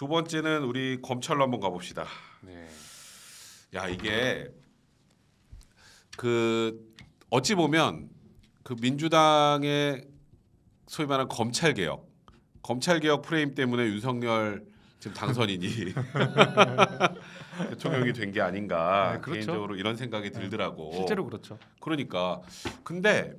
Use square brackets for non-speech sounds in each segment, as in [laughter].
두 번째는 우리 검찰로 한번 가봅시다. 네. 야 이게 그 어찌 보면 그 민주당의 소위 말하는 검찰 개혁, 검찰 개혁 프레임 때문에 윤석열 지금 당선인이 [laughs] 대통령이 된 게 아닌가 네, 그렇죠. 개인적으로 이런 생각이 네, 들더라고. 실제로 그렇죠. 그러니까 근데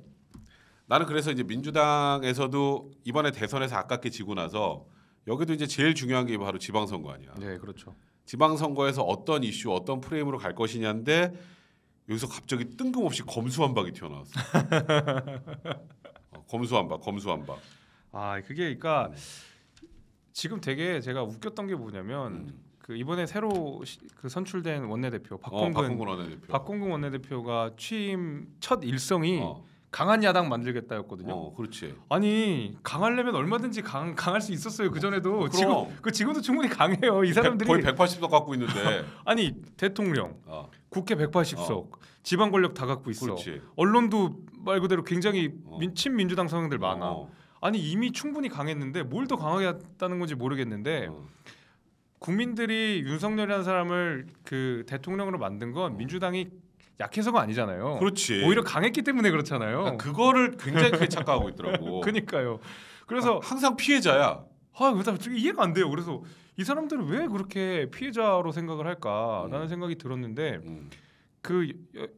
나는 그래서 이제 민주당에서도 이번에 대선에서 아깝게 지고 나서 여기도 이제 제일 중요한 게 바로 지방선거 아니야. 네, 그렇죠. 지방선거에서 어떤 이슈, 어떤 프레임으로 갈 것이냐인데 여기서 갑자기 뜬금없이 검수한박이 튀어나왔어. [laughs] 어, 검수한박, 검수한박. 아, 그게 그러니까 네. 지금 되게 제가 웃겼던 게 뭐냐면 음. 그 이번에 새로 시, 그 선출된 원내대표 어, 박홍근, 어, 박홍근 원내대표 박홍근 원내대표가 취임 첫 일성이 어. 강한 야당 만들겠다였거든요. 어, 그렇지. 아니 강하려면 얼마든지 강 강할 수 있었어요 그 전에도. 어, 지금 그 지금도 충분히 강해요. 이 사람들이 100, 거의 180석 갖고 있는데. [laughs] 아니 대통령, 어. 국회 180석, 어. 지방 권력 다 갖고 있어. 그렇지. 언론도 말 그대로 굉장히 어. 민, 친민주당 성향들 많아. 어. 아니 이미 충분히 강했는데 뭘 더 강하게 했다는 건지 모르겠는데. 국민들이 윤석열이라는 사람을 그 대통령으로 만든 건 민주당이 약해서가 아니잖아요. 그렇지. 오히려 강했기 때문에 그렇잖아요. 그러니까 그거를 굉장히 크게 착각하고 있더라고. [laughs] 그니까요. 그래서 아, 항상 피해자야. 아, 그다 이해가 안 돼요. 그래서 이 사람들은 왜 그렇게 피해자로 생각을 할까라는 음. 생각이 들었는데 음. 그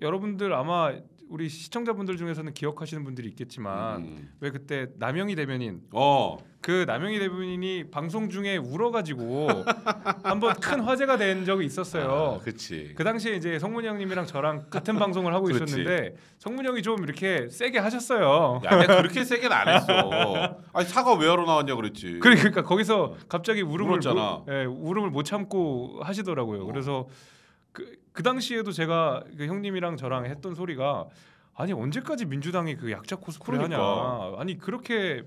여, 러분들 아마 우리 시청자분들 중에서는 기억하시는 분들이 있겠지만 음, 음. 왜 그때 남영희 대변인 어. 그 남영희 대변인이 방송 중에 울어가지고 [laughs] 한번 큰 화제가 된 적이 있었어요. 아, 그치. 그 당시에 이제 성문영님이랑 저랑 같은 방송을 하고 있었는데 성문영이좀 이렇게 세게 하셨어요. 야, 내가 그렇게 [laughs] 세게는 안 했어. 아니 사과 왜 하러 나왔냐 그랬지. 그러니까 거기서 갑자기 울음을 울었잖아. 못, 예, 울음을 못 참고 하시더라고요. 어. 그래서 그, 그 당시에도 제가 그 형님이랑 저랑 했던 소리가 아니 언제까지 민주당이 그 약자 코스프레 그러니까. 냐 아니 그렇게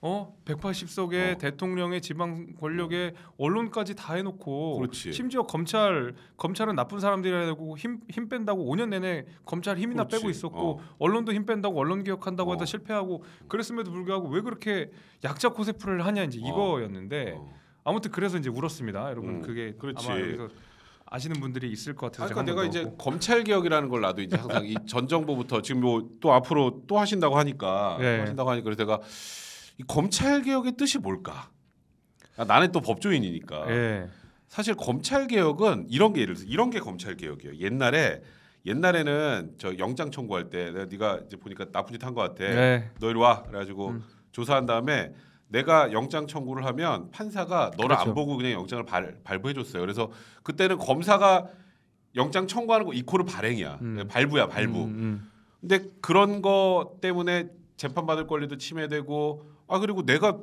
어1 8 0석에 어. 대통령의 지방 권력에 언론까지 다 해놓고 그렇지. 심지어 검찰 검찰은 나쁜 사람들이라 고 힘, 힘 뺀다고 5년 내내 검찰 힘이나 그렇지. 빼고 있었고 어. 언론도 힘 뺀다고 언론 개혁한다고 어. 하다 실패하고 그랬음에도 불구하고 왜 그렇게 약자 코스프레를 하냐 이제 어. 이거였는데 어. 아무튼 그래서 이제 울었습니다 여러분 음. 그게 그렇지. 아마 여기서 아시는 분들이 있을 것 같아서 그러니까 내가 이제 검찰 개혁이라는 걸 나도 이제 항상 이전 정부부터 지금 뭐또 앞으로 또 하신다고 하니까 네. 하신다고 하니까 그래서 내가 이 검찰 개혁의 뜻이 뭘까? 아, 나는 또 법조인이니까 네. 사실 검찰 개혁은 이런 게 예를 들어 이런 게 검찰 개혁이에요. 옛날에 옛날에는 저 영장 청구할 때 내가 네가 이제 보니까 나쁜 짓 한 것 같아. 네. 너 이리 와. 그래가지고 음. 조사한 다음에 내가 영장 청구를 하면 판사가 너를 그렇죠. 안 보고 그냥 영장을 발, 발부해 줬어요. 그래서 그때는 검사가 영장 청구하는 거 이코르 발행이야. 음. 네, 발부야, 발부. 음, 음, 음. 근데 그런 거 때문에 재판 받을 권리도 침해되고 아 그리고 내가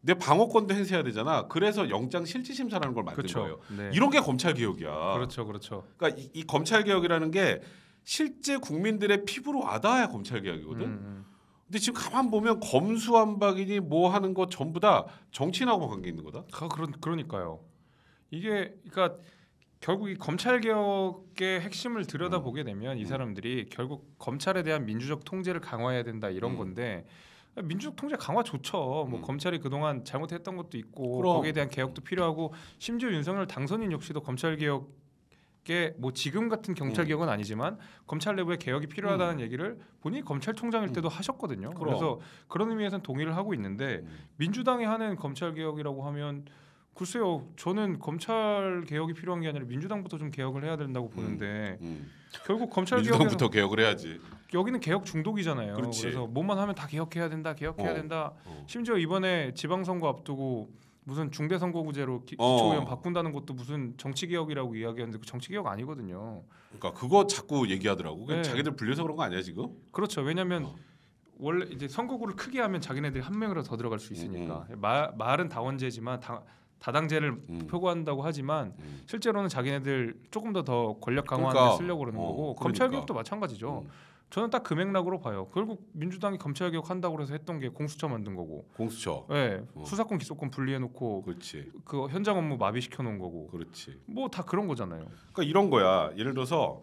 내 방어권도 행사해야 되잖아. 그래서 영장 실질 심사라는 걸 만든 그렇죠. 거예요. 네. 이런 게 검찰 개혁이야. 그렇죠, 그렇죠. 그러니까 이, 이 검찰 개혁이라는 게 실제 국민들의 피부로 와닿아야 검찰 개혁이거든. 음, 음. 근데 지금 가만 보면 검수완박이니 뭐 하는 거 전부 다 정치인하고 관계 있는 거다. 아, 그런 그러니까요. 이게 그러니까 결국 이 검찰 개혁의 핵심을 들여다 보게 음. 되면 이 음. 사람들이 결국 검찰에 대한 민주적 통제를 강화해야 된다 이런 음. 건데 민주적 통제 강화 좋죠. 뭐 음. 뭐 검찰이 그동안 잘못했던 것도 있고 그럼. 거기에 대한 개혁도 필요하고 심지어 윤석열 당선인 역시도 검찰 개혁 쉽게 뭐 지금 같은 경찰 음. 예. 개혁은 아니지만 검찰 내부의 개혁이 필요하다는 음. 얘기를 본인이 검찰총장일 때도 음. 하셨거든요. 그럼. 그래서 그런 의미에서는 동의를 하고 있는데 음. 민주당이 하는 검찰 개혁이라고 하면 글쎄요, 저는 검찰 개혁이 필요한 게 아니라 민주당부터 좀 개혁을 해야 된다고 음. 보는데 음. 결국 검찰 민주당부터 개혁을 해야지. 여기는 개혁 중독이잖아요. 그렇지. 그래서 뭐만 하면 다 개혁해야 된다, 개혁해야 어. 된다. 어. 심지어 이번에 지방선거 앞두고 무슨 중대 선거구제로 기, 어. 초위원 바꾼다는 것도 무슨 정치 개혁이라고 이야기하는데 그 정치 개혁 아니거든요. 그러니까 그거 자꾸 얘기하더라고. 네. 자기들 불려서 그런 거 아니야 지금? 그렇죠. 왜냐하면 어. 원래 이제 선거구를 크게 하면 자기네들이 한 명이라도 더 들어갈 수 있으니까 음. 음. 마, 말은 다원제지만 다, 다당제를 음. 표고한다고 하지만 음. 실제로는 자기네들 조금 더 더 권력 강화하는 그러니까, 쓰려고 그러는 어, 거고 그러니까. 검찰 개혁도 마찬가지죠. 음. 저는 딱 금액락으로 봐요. 결국 민주당이 검찰 개혁한다고 해서 했던 게 공수처 만든 거고. 공수처. 네, 어. 수사권 기소권 분리해 놓고 그렇지. 그 현장 업무 마비시켜 놓은 거고. 그렇지. 뭐 다 그런 거잖아요. 그러니까 이런 거야. 예를 들어서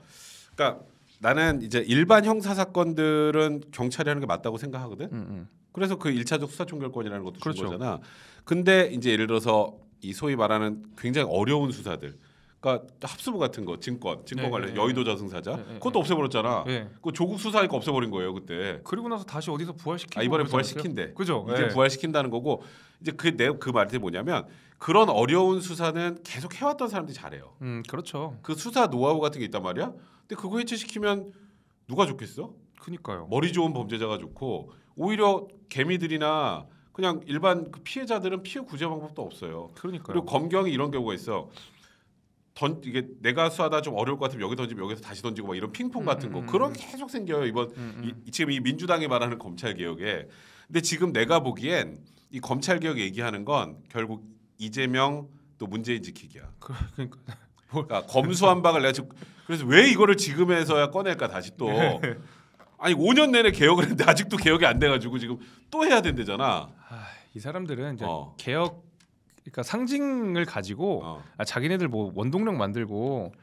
그러니까 나는 이제 일반 형사 사건들은 경찰이 하는 게 맞다고 생각하거든. 음, 음. 그래서 그 일차적 수사 총결권이라는 것도 그렇 거잖아. 근데 이제 예를 들어서 이 소위 말하는 굉장히 어려운 수사들 그러니까 합수부 같은 거 증권 증권 네, 관련 네, 여의도 자승사자 네, 네, 네, 그것도 없애버렸잖아. 네. 그 조국 수사니까 없애버린 거예요 그때. 그리고 나서 다시 어디서 부활시키 아, 이번에 부활시킨대. 그죠? 이제 부활시킨다는 거고 이제 그내그 그 말이 뭐냐면 그런 어려운 수사는 계속 해왔던 사람들이 잘해요. 음 그렇죠. 그 수사 노하우 같은 게 있단 말이야. 근데 그거 해체시키면 누가 좋겠어? 그니까요. 머리 좋은 범죄자가 좋고 오히려 개미들이나 그냥 일반 그 피해자들은 피해 구제 방법도 없어요. 그러니까 그리고 검경이 이런 경우가 있어. 던 이게 내가 수하다 좀 어려울 것 같으면 여기 던지면 여기서 다시 던지고 막 이런 핑퐁 같은 거 음, 음, 음. 그런 게 계속 생겨요 이번 이, 지금 이 민주당이 말하는 검찰 개혁에 근데 지금 내가 보기엔 이 검찰 개혁 얘기하는 건 결국 이재명 또 문재인 지키기야. 그, 그러니까, [laughs] 그러니까 검수한방을 내가 지금 그래서 왜 이거를 지금에서야 꺼낼까 다시 또 네. 아니 5년 내내 개혁을 했는데 아직도 개혁이 안 돼가지고 지금 또 해야 된대잖아. 아, 이 사람들은 이제 어. 개혁 그러니까 상징을 가지고 어. 아, 자기네들 뭐 원동력 만들고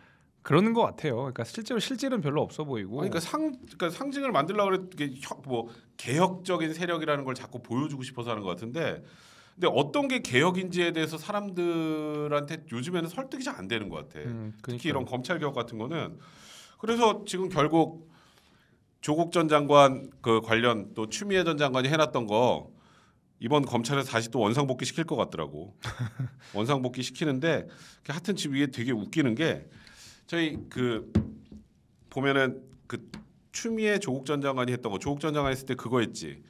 그러는 것 같아요. 그러니까 실제로 실질은 별로 없어 보이고. 그러니까 상 그러니까 상징을 만들려고 그랬뭐 개혁적인 세력이라는 걸 자꾸 보여주고 싶어서 하는 것 같은데. 근데 어떤 게 개혁인지에 대해서 사람들한테 요즘에는 설득이 잘 안 되는 것 같아. 음, 그러니까. 특히 이런 검찰 개혁 같은 거는 그래서 지금 결국 조국 전 장관 그 관련 또 추미애 전 장관이 해놨던 거 이번 검찰에서 다시 또 원상복귀 시킬 것 같더라고. [laughs] 원상복귀 시키는데 하여튼 지금 이게 되게 웃기는 게 저희 그 보면은 그 추미애 조국 전 장관이 했던 거 조국 전 장관 했을 때 그거 했지.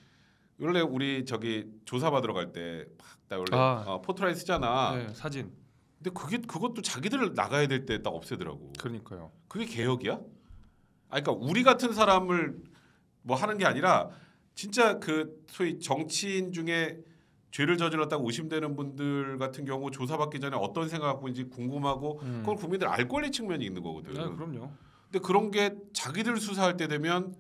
원래 우리 저기 조사 받으러 갈때딱 원래 아, 어, 포트라인 쓰잖아. 네, 사진. 근데 그게 그것도 자기들 나가야 될 때 딱 없애더라고. 그러니까요. 그게 개혁이야? 아 그러니까 우리 같은 사람을 뭐 하는 게 아니라 진짜 그 소위 정치인 중에 죄를 저질렀다고 의심되는 분들 같은 경우 조사받기 전에 어떤 생각 갖고 있는지 궁금하고 음. 그걸 국민들 알 권리 측면이 있는 거거든. 네, 그럼요. 근데 그런 게 자기들 수사할 때 되면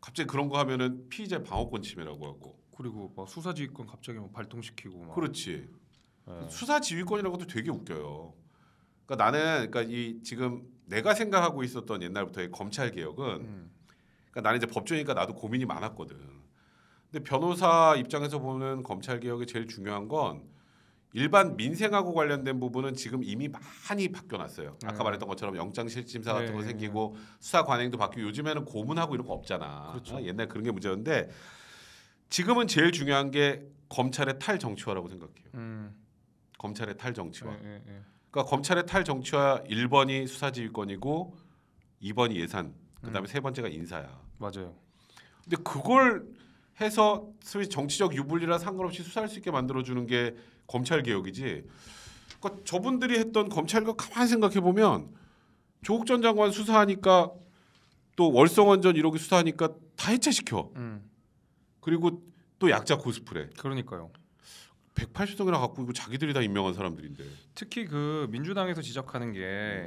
갑자기 그런 거 하면은 피의자 방어권 침해라고 하고 그리고 막 수사지휘권 갑자기 막 발동시키고 막. 그렇지. 네. 예. 수사지휘권이라고도 되게 웃겨요. 그러니까 나는 그러니까 이 지금 내가 생각하고 있었던 옛날부터의 검찰 개혁은 음. 그러니까 나는 이제 법조니까 나도 고민이 많았거든. 근데 변호사 입장에서 보는 검찰 개혁의 제일 중요한 건 일반 민생하고 관련된 부분은 지금 이미 많이 바뀌어놨어요. 아까 네. 말했던 것처럼 영장실질심사 같은 거 네. 생기고 수사 관행도 바뀌고 요즘에는 고문하고 이런 거 없잖아. 그렇죠. 아, 옛날 그런 게 문제였는데 지금은 제일 중요한 게 검찰의 탈정치화라고 생각해요. 음. 검찰의 탈정치화. 네, 네, 네, 그러니까 검찰의 탈정치화 1번이 수사지휘권이고 2번이 예산, 그다음에 음. 세 번째가 인사야. 맞아요. 근데 그걸 해서 소위 정치적 유불리라 상관없이 수사할 수 있게 만들어주는 게 검찰 개혁이지. 그러니까 저분들이 했던 검찰 과 가만 생각해 보면 조국 전 장관 수사하니까 또 월성원전 이러기 수사하니까 다 해체시켜. 음. 그리고 또 약자 코스프레. 그러니까요. 180석이나 갖고 있고 자기들이 다 임명한 사람들인데. 특히 그 민주당에서 지적하는 게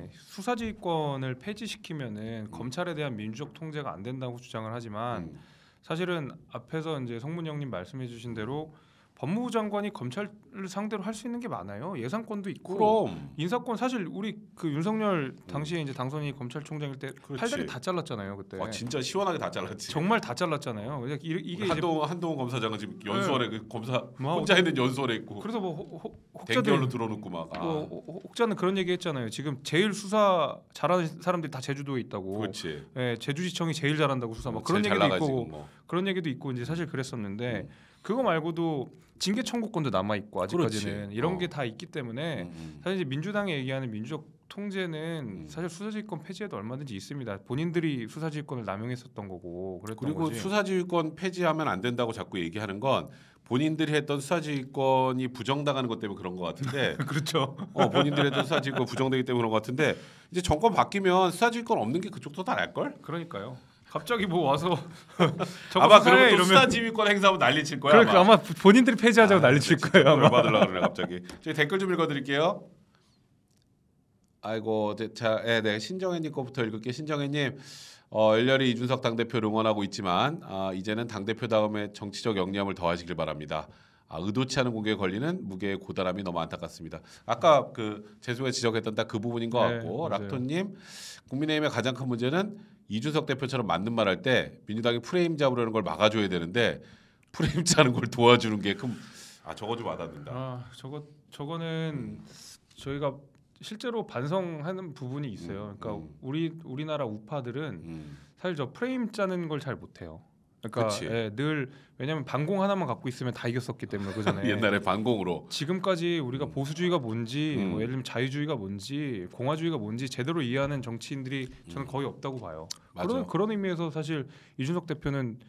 음. 수사지휘권을 폐지시키면은 음. 검찰에 대한 민주적 통제가 안 된다고 주장을 하지만 음. 사실은 앞에서 이제 성문 형님 말씀해 주신 대로 법무부 장관이 검찰을 상대로 할 수 있는 게 많아요. 예산권도 있고 그럼. 인사권 사실 우리 그 윤석열 음. 당시에 이제 당선인 검찰총장일 때 그렇지. 팔다리 다 잘랐잖아요 그때. 아, 진짜 시원하게 다 잘랐지. 정말 다 잘랐잖아요. 그러니까 이- 이게 이제 한동 한동훈 검사장은 지금 네. 연수원에 그 검사 뭐 혼자 있는 연수원에 있고 그래서 뭐 혹- 자들로 들어놓고 막 아, 뭐 혹- 혹- 자는 그런 얘기 했잖아요. 지금 제일 수사 잘하는 사람들이 다 제주도에 있다고. 그렇지. 예, 제주지청이 제일 잘한다고 수사 막 음, 그런 얘기도 있고 뭐. 그런 얘기도 있고 이제 사실 그랬었는데 음. 그거 말고도 징계 청구권도 남아 있고 아직까지는 그렇지. 이런 어. 게다 있기 때문에 음, 음. 사실 이제 민주당이 얘기하는 민주적 통제는 음. 사실 수사지휘권 폐지에도 얼마든지 있습니다. 본인들이 수사지휘권을 남용했었던 거고 그리고 거지. 수사지휘권 폐지하면 안 된다고 자꾸 얘기하는 건 본인들이 했던 수사지휘권이 부정당하는 것 때문에 그런 것 같은데 [laughs] 그렇죠. 어, 본인들이 했던 수사지휘권 부정되기 때문에 그런 것 같은데 이제 정권 바뀌면 수사지휘권 없는 게 그쪽도 다날걸 그러니까요. 갑자기 뭐 와서 [laughs] 아마 그러면 이러면... 수사 지휘권 행사하고 난리 칠 거야. 그러니까 아마, 아마 본인들이 폐지하자고 아, 난리 칠 거예요. 아마 받으려 그래 갑자기. 저희 댓글 좀 읽어드릴게요. 아이고 자, 예, 네 신정혜님 거부터 읽을게 요 신정혜님. 어, 열렬히 이준석 당대표를 응원하고 있지만 아, 이제는 당대표 다음에 정치적 역량을 더하시길 바랍니다. 아, 의도치 않은 공격에 걸리는 무게의 고달함이 너무 안타깝습니다. 아까 그 재수가 지적했던 딱 그 부분인 것 네, 같고 네, 락토님 국민의힘의 가장 큰 문제는 이준석 대표처럼 맞는 말 할 때 민주당이 프레임 잡으려는 걸 막아줘야 되는데 프레임 짜는 걸 도와주는 게큰아 저거 좀 와닿는다. 아 저거 저거는 음. 저희가 실제로 반성하는 부분이 있어요. 음, 그러니까 음. 우리 우리나라 우파들은 음. 사실 저 프레임 짜는 걸 잘 못해요. 그러니까 예, 늘 왜냐하면 반공 하나만 갖고 있으면 다 이겼었기 때문에 그 전에 [laughs] 옛날에 반공으로 지금까지 우리가 음. 보수주의가 뭔지 음. 뭐 예를 들면 자유주의가 뭔지 공화주의가 뭔지 제대로 이해하는 정치인들이 저는 음. 거의 없다고 봐요. 맞아요. 그런 그런 의미에서 사실 이준석 대표는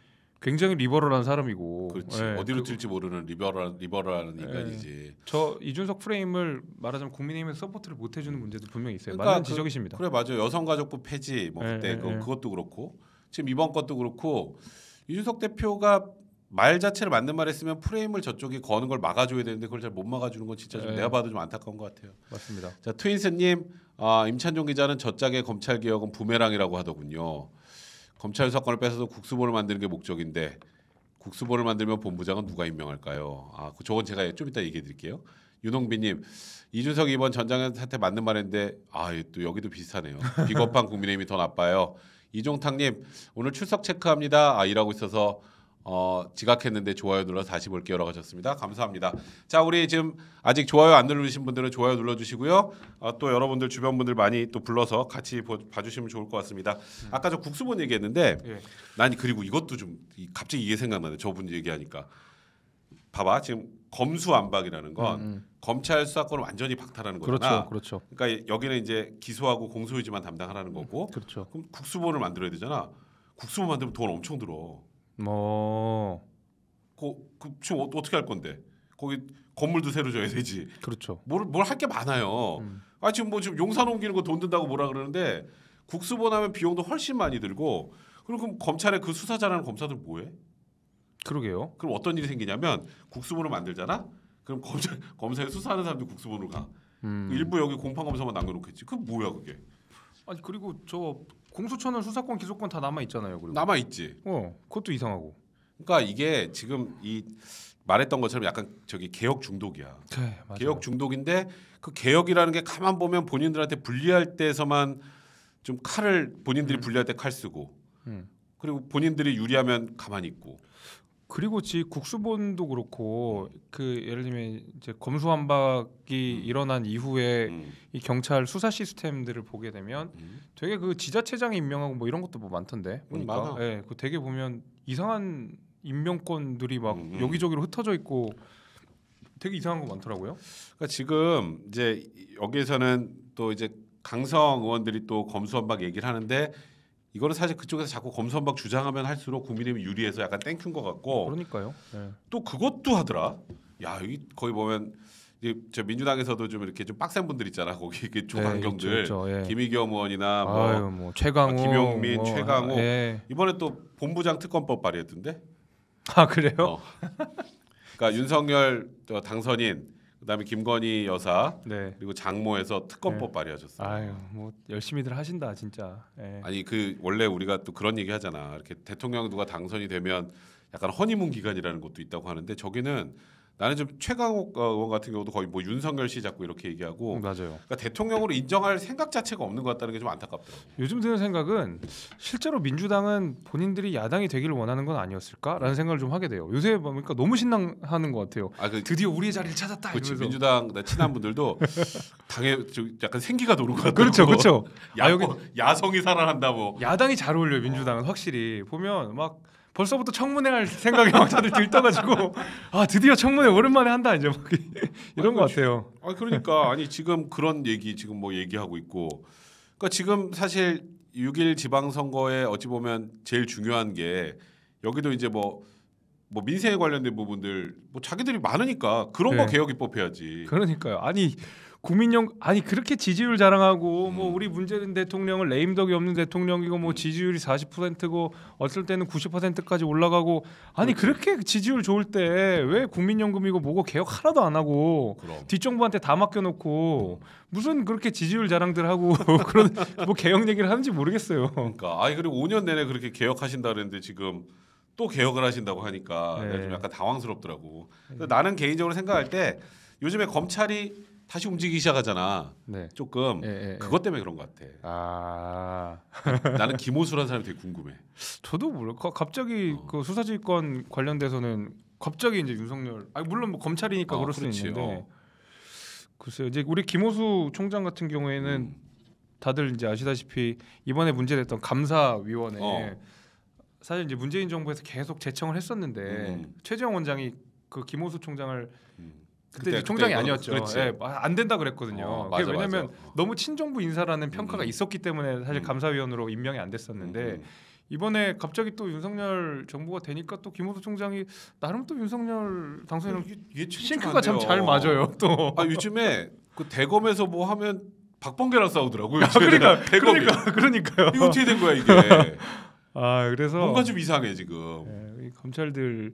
굉장히 리버럴한 사람이고 그렇지 예, 어디로 튈지 모르는 리버럴 리버럴한 예. 인간이지. 예, 저 이준석 프레임을 말하자면 국민의힘에서 서포트를 못 해주는 문제도 분명히 있어요. 그러니까 많은 그, 지적이십니다. 그래 맞아요. 여성가족부 폐지 뭐 예, 그때 예, 그, 예. 그것도 그렇고 지금 이번 것도 그렇고 이준석 대표가 말 자체를 맞는 말 했으면 프레임을 저쪽이 거는 걸 막아줘야 되는데 그걸 잘 못 막아주는 건 진짜 좀 네. 내가 봐도 좀 안타까운 것 같아요. 맞습니다. 자 트윈스님 아, 임찬종 기자는 저짝의 검찰 개혁은 부메랑이라고 하더군요. 검찰 사건을 뺏어서 국수본을 만드는 게 목적인데 국수본을 만들면 본부장은 누가 임명할까요? 아, 저건 그 제가 좀 이따 얘기해 드릴게요. 윤홍빈님 이준석 이번 전장현 사태 맞는 말인데 아또 여기도 비슷하네요. 비겁한 국민의힘이 더 나빠요. 이종탁님 오늘 출석 체크합니다. 아, 일하고 있어서 어, 지각했는데 좋아요 눌러 다시 볼게요라고 하셨습니다. 감사합니다. 자, 우리 지금 아직 좋아요 안 누르신 분들은 좋아요 눌러주시고요. 어, 또 여러분들 주변 분들 많이 또 불러서 같이 보, 봐주시면 좋을 것 같습니다. 음. 아까 저 국수본 얘기했는데 예. 난 그리고 이것도 좀 갑자기 이게 생각나네. 저분 얘기하니까 봐봐 지금 검수완박이라는 건 음, 음. 검찰 수사권을 완전히 박탈하는 거잖아. 그렇죠, 그렇죠. 그러니까 여기는 이제 기소하고 공소유지만 담당하라는 음, 거고. 그렇죠. 그럼 국수본을 만들어야 되잖아. 국수본 만들면 돈 엄청 들어. 뭐. 그, 그 지금 어, 떻게할 건데? 거기 건물도 새로 줘야 되지. 그렇죠. 뭘뭘 할 게 많아요. 음. 아 지금 뭐 지금 용산 옮기는 거 돈 든다고 뭐라 그러는데 국수본 하면 비용도 훨씬 많이 들고 그리고 검찰의 그 수사자라는 검사들 뭐해? 그러게요. 그럼 어떤 일이 생기냐면 국수본을 만들잖아. 그럼 검사 [laughs] 검사에 수사하는 사람들 국수본으로 가. 음. 일부 여기 공판 검사만 남겨놓겠지. 그 뭐야 그게? 아니 그리고 저 공수처는 수사권 기소권 다 남아 있잖아요. 그리고 남아 있지. 어, 그것도 이상하고. 그러니까 이게 지금 이 말했던 것처럼 약간 저기 개혁 중독이야. 네, 개혁 중독인데 그 개혁이라는 게 가만 보면 본인들한테 불리할 때에서만 좀 칼을 본인들이 음. 불리할 때 칼 쓰고 음. 그리고 본인들이 유리하면 가만히 있고 그리고 지 국수본도 그렇고 그 예를 들면 이제 검수완박이 음. 일어난 이후에 음. 이 경찰 수사 시스템들을 보게 되면 음. 되게 그 지자체장이 임명하고 뭐 이런 것도 뭐 많던데 음, 보니까 예, 그 되게 보면 이상한 임명권들이 막 음, 음. 여기저기로 흩어져 있고 되게 이상한 거 많더라고요. 그러니까 지금 이제 여기에서는 또 이제 강성 의원들이 또검수완박 얘기를 하는데 이거는 사실 그쪽에서 자꾸 검선박 주장하면 할수록 국민의힘 유리해서 약간 땡큐인 것 같고 그러니까요. 네. 또 그것도 하더라. 야 여기 거의 보면 이제 저 민주당에서도 좀 이렇게 좀 빡센 분들 있잖아 거기 이게 조강경들 네, 있죠, 있죠. 예. 김의겸 의원이나 뭐, 아유, 뭐 최강호, 아, 김용민, 뭐, 최강호 예. 이번에 또 본부장 특검법 발의했던데. 아 그래요? 어. 그러니까 윤석열 당선인 그다음에 김건희 여사 네. 그리고 장모에서 특검법 네. 발의하셨어요. 아유 뭐 열심히들 하신다 진짜. 네. 아니 그 원래 우리가 또 그런 얘기 하잖아. 이렇게 대통령 누가 당선이 되면 약간 허니문 기간이라는 것도 있다고 하는데 저기는 나는 좀 최강욱 의원 같은 경우도 거의 뭐 윤석열 씨 자꾸 이렇게 얘기하고 음, 맞아요. 그러니까 대통령으로 인정할 생각 자체가 없는 것 같다는 게 좀 안타깝더라고요. 요즘 드는 생각은 실제로 민주당은 본인들이 야당이 되기를 원하는 건 아니었을까라는 생각을 좀 하게 돼요. 요새 보니까 너무 신나하는 것 같아요. 아, 그, 드디어 우리의 자리를 찾았다. 그렇지, 이러면서. 민주당 나 친한 분들도 [laughs] 당에 좀 약간 생기가 도는 것 같아요. 그렇죠, 그렇죠. [laughs] 야, 아, 여기 야성이 살아난다 뭐. 야당이 잘 어울려 요 민주당은 확실히 보면 막. 벌써부터 청문회 할 생각이 막 다들 들떠가지고 아 드디어 청문회 오랜만에 한다 이제 막 [laughs] 이런 아니, 것 같아요. 아 그러니까 아니 지금 그런 얘기 지금 뭐 얘기하고 있고 그러니까 지금 사실 6일 지방선거에 어찌 보면 제일 중요한 게 여기도 이제 뭐뭐 민생에 관련된 부분들 뭐 자기들이 많으니까 그런 네. 거 개혁 입법해야지. 그러니까요. 아니 국민연 아니 그렇게 지지율 자랑하고 뭐 음. 뭐 우리 문재인 대통령을 레임덕이 없는 대통령이고 뭐 지지율이 40%고 어쩔 때는 90%까지 올라가고 아니 그렇지. 그렇게 지지율 좋을 때 왜 국민연금이고 뭐고 개혁 하나도 안 하고 그럼. 뒷정부한테 다 맡겨놓고 무슨 그렇게 지지율 자랑들 하고 [laughs] 그런 뭐 개혁 얘기를 하는지 모르겠어요. 그러니까 아니 그리고 5년 내내 그렇게 개혁하신다 그랬는데 지금 또 개혁을 하신다고 음. 하니까 네. 내가 좀 약간 당황스럽더라고. 네. 나는 개인적으로 생각할 때 요즘에 검찰이 다시 움직이기 시작하잖아. 네. 조금 네, 그것 때문에 그런 것 같아. 아 [laughs] 나는 김호수라는 사람이 되게 궁금해. 저도 몰라. 갑자기 어. 그 수사지휘권 관련돼서는 갑자기 이제 윤석열. 아 물론 뭐 검찰이니까 어, 그럴 수는 있는데. 어. 글쎄요. 이제 우리 김호수 총장 같은 경우에는 음. 다들 이제 아시다시피 이번에 문제됐던 감사위원회. 어. 사실 이제 문재인 정부에서 계속 제청을 했었는데 음. 최재형 원장이 그 김호수 총장을 음. 그때, 그때 총장이 그때 아니었죠. 그안 예, 된다 그랬거든요. 어, 맞아, 왜냐하면 맞아. 어. 너무 친정부 인사라는 평가가 음. 있었기 때문에 사실 음. 감사위원으로 임명이 안 됐었는데 음, 음. 이번에 갑자기 또 윤석열 정부가 되니까 또 김호수 총장이 나름 또 윤석열 당선이랑 어, 싱크가 참 잘 맞아요. 또 아, 요즘에 그 대검에서 뭐 하면 박범계랑 싸우더라고요. 아, 그러니까 대검이. 그러니까 그러니까요. 이거 어떻게 된 거야 이게? [laughs] 아 그래서 뭔가 좀 이상해 지금. 예, 검찰들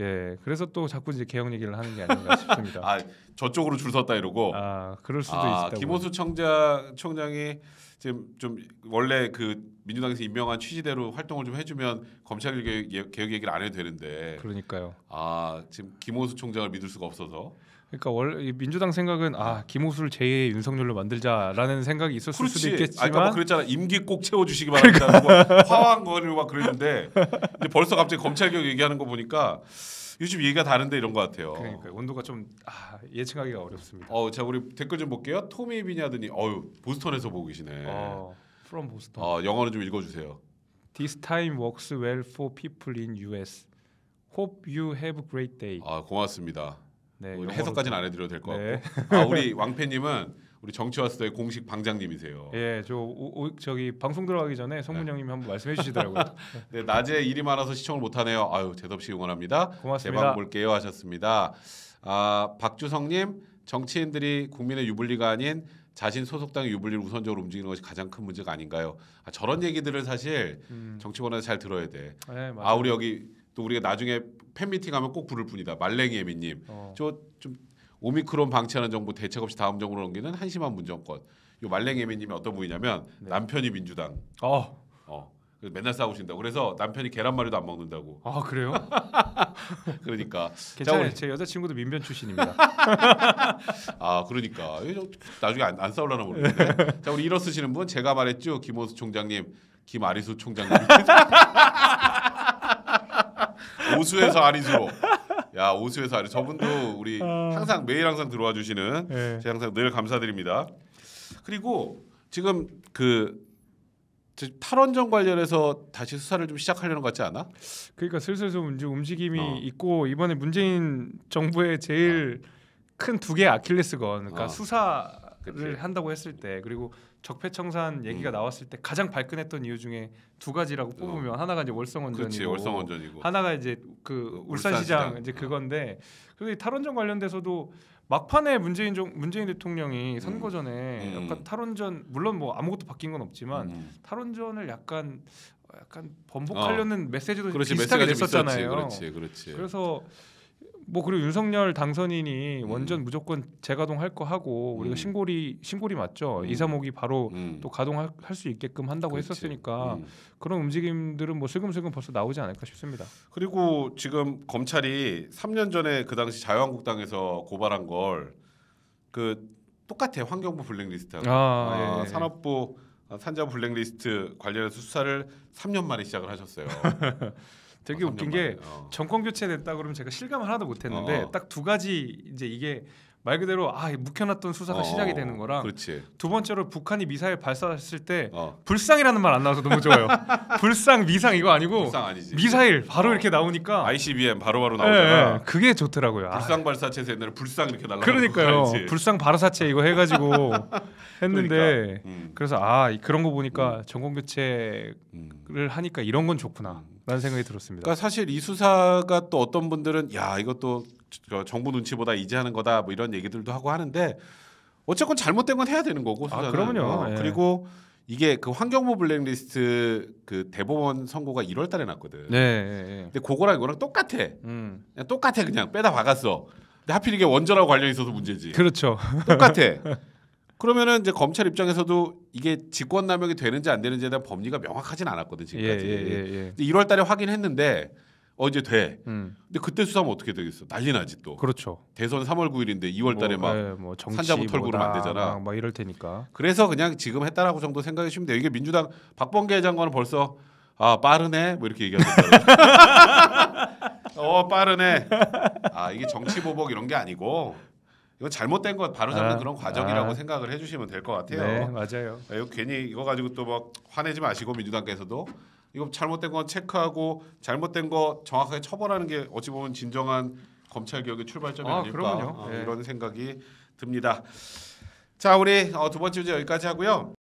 예 그래서 또 자꾸 이제 개혁 얘기를 하는 게 아닌가 싶습니다. [laughs] 아 저쪽으로 줄 섰다 이러고. 아 그럴 수도 아, 있다. 김호수 청장 총장이 지금 좀 원래 그 민주당에서 임명한 취지대로 활동을 좀 해주면 검찰 개혁, 개혁 얘기를 안 해도 되는데. 그러니까요. 아 지금 김호수 총장을 믿을 수가 없어서. 그러니까 원래 민주당 생각은 아 김호수를 제2의 윤석열로 만들자라는 생각이 있었을 그렇지. 수도 있겠지만 아까 막 그랬잖아 임기 꼭 채워주시기 바랍니다라 그러니까. 화한 거를 막 그랬는데 이제 벌써 갑자기 검찰개혁 얘기하는 거 보니까 요즘 얘기가 다른데 이런 것 같아요. 그러니까 온도가 좀 아, 예측하기가 어렵습니다. 어, 자 우리 댓글 좀 볼게요. 토미 비냐드니 어유 보스턴에서 보고 계시네. 어, from 보스턴. 어, 영어로 좀 읽어주세요. This time works well for people in U.S. Hope you have a great day. 아 고맙습니다. 네, 뭐 해석까지는 안 해드려도 될것 네. 같고 네. [laughs] 아, 우리 왕팬님은 우리 정치와스터의 공식 방장님이세요. 예, 저 오, 오, 저기 방송 들어가기 전에 성문 네. 형님이 한번 말씀해 주시더라고요. [laughs] 네, 낮에 일이 많아서 시청을 못하네요. 아유 대답시 응원합니다. 고맙습니다. 대박 볼게요 하셨습니다. 아 박주성님 정치인들이 국민의 유불리가 아닌 자신 소속당의 유불리를 우선적으로 움직이는 것이 가장 큰 문제가 아닌가요? 아, 저런 얘기들을 사실 음. 정치권에서 잘 들어야 돼. 네, 맞아요. 아 우리 여기 또 우리가 나중에 팬미팅 하면 꼭 부를 뿐이다. 말랭이 예미님. 어. 저좀 오미크론 방치하는 정부 대책 없이 다음 정부로 넘기는 한심한 문정권. 요 말랭이 예미님이 어떤 분이냐면 네. 남편이 민주당. 어. 어. 그래서 맨날 싸우신다. 그래서 남편이 계란말이도 안 먹는다고. 아 그래요? [laughs] 그러니까. 괜찮아요. 제 여자친구도 민변 출신입니다. [laughs] 아 그러니까 나중에 안, 안 싸울라나 모르겠는데자 우리 일어 쓰시는 분 제가 말했죠 김호수 총장님, 김아리수 총장님. [laughs] 오수에서 아리수로. 야 오수에서 아리. 저분도 우리 아. 항상 매일 항상 들어와 주시는 네. 예. 제 항상 늘 감사드립니다. 그리고 지금 그 탈원전 관련해서 다시 수사를 좀 시작하려는 것 같지 않아? 그러니까 슬슬 좀 움직임이 어. 있고 이번에 문재인 정부의 제일 어. 큰두 개의 아킬레스건 그러니까 어. 수사 그렇 한다고 했을 때 그리고 적폐청산 얘기가 음. 나왔을 때 가장 발끈했던 이유 중에 두 가지라고 어. 뽑으면 음. 하나가 이제 월성원전이고, 월성원전이고, 하나가 이제 그 어, 울산시장, 울산시장. 이제 어. 그건데 그런데 탈원전 관련돼서도 막판에 문재인 정, 문재인 대통령이 선거 전에 음. 음. 약간 탈원전 물론 뭐 아무것도 바뀐 건 없지만 음, 음. 탈원전을 약간 약간 번복하려는 어. 메시지도 그렇지, 비슷하게 메시지가 냈었잖아요. 그렇지, 그렇지. 그래서 뭐 그리고 윤석열 당선인이 음. 원전 무조건 재가동 할거 하고 우리가 음. 신고리 신고리 맞죠 음. 이삼3 6이 바로 음. 또 가동할 수 있게끔 한다고 그렇지. 했었으니까 음. 그런 움직임들은 뭐 슬금슬금 벌써 나오지 않을까 싶습니다. 그리고 지금 검찰이 3년 전에 그 당시 자유한국당에서 고발한 걸 그 똑같아 환경부 블랙리스트하고 아, 아, 예. 예. 산업부 산자 블랙리스트 관련해서 수사를 3년 만에 시작을 하셨어요. [laughs] 되게 어, 웃긴 게 어. 정권 교체 됐다 그러면 제가 실감 하나도 못했는데 어. 어. 딱두 가지 이제 이게 말 그대로 아 묵혀놨던 수사가 어, 시작이 되는 거랑 그렇지. 두 번째로 북한이 미사일 발사했을 때 어. 불상이라는 말 안 나와서 너무 좋아요. [laughs] 불상 미상 이거 아니고 불상 미사일 바로 이렇게 나오니까 ICBM 바로바로 바로 나오잖아. 예, 예, 그게 좋더라고요. 아. 불상 발사체에서 옛날에 불상 이렇게 날라. 그러니까요. 불상 발사체 이거 해가지고 [laughs] 했는데 그러니까. 음. 그래서 아 그런 거 보니까 음. 전공 교체를 음. 하니까 이런 건 좋구나. 음. 라는 생각이 들었습니다. 그러니까 사실 이 수사가 또 어떤 분들은 야 이것도 정부 눈치보다 이제 하는 거다 뭐 이런 얘기들도 하고 하는데 어쨌건 잘못된 건 해야 되는 거고 아, 수사는. 아, 그럼요. 어, 예. 그리고 이게 그 환경부 블랙리스트 그 대법원 선고가 1월 달에 났거든. 네. 예, 예. 근데 그거랑 이거랑 똑같아. 음. 그냥 똑같아 그냥 빼다 박았어. 근데 하필 이게 원전하고 관련 있어서 문제지. 그렇죠. 똑같아. [laughs] 그러면은 이제 검찰 입장에서도 이게 직권남용이 되는지 안 되는지에 대한 법리가 명확하진 않았거든 지금까지. 예, 예, 예, 1월 예. 달에 확인했는데 어제 돼. 음. 근데 그때 수사하면 어떻게 되겠어? 난리 나지 또. 그렇죠. 대선 3월 9일인데 2월 달에 뭐, 막 네, 뭐 정치, 산자부 털고 그안 뭐 되잖아. 막, 막 이럴 테니까. 그래서 그냥 지금 했다라고 정도 생각해 주시면 돼요. 이게 민주당 박범계 장관은 벌써 아 빠르네 뭐 이렇게 얘기하셨어요. [laughs] 어 빠르네. 아 이게 정치 보복 이런 게 아니고 이건 잘못된 것 바로잡는 아, 그런 과정이라고 아. 생각을 해주시면 될 것 같아요. 네, 맞아요. 네, 이거 괜히 이거 가지고 또 막 화내지 마시고 민주당께서도 이거 잘못된 건 체크하고 잘못된 거 정확하게 처벌하는 게 어찌 보면 진정한 검찰 개혁의 출발점이 아, 아닐까 아, 네. 이런 생각이 듭니다. 자, 우리 어, 두 번째 주제 여기까지 하고요.